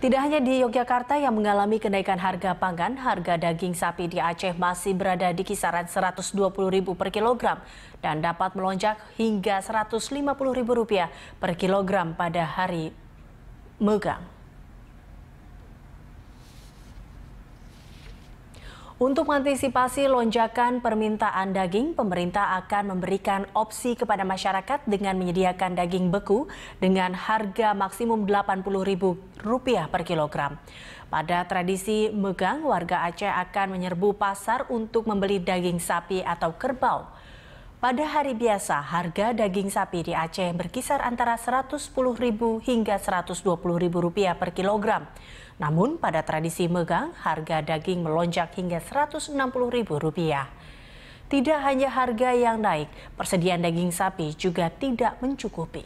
Tidak hanya di Yogyakarta yang mengalami kenaikan harga pangan, harga daging sapi di Aceh masih berada di kisaran Rp120.000 per kilogram dan dapat melonjak hingga Rp150.000 per kilogram pada hari megang. Untuk mengantisipasi lonjakan permintaan daging, pemerintah akan memberikan opsi kepada masyarakat dengan menyediakan daging beku dengan harga maksimum Rp80.000 per kilogram. Pada tradisi megang, warga Aceh akan menyerbu pasar untuk membeli daging sapi atau kerbau. Pada hari biasa, harga daging sapi di Aceh berkisar antara Rp110.000 hingga Rp120.000 per kilogram. Namun pada tradisi megang, harga daging melonjak hingga Rp160.000. Tidak hanya harga yang naik, persediaan daging sapi juga tidak mencukupi.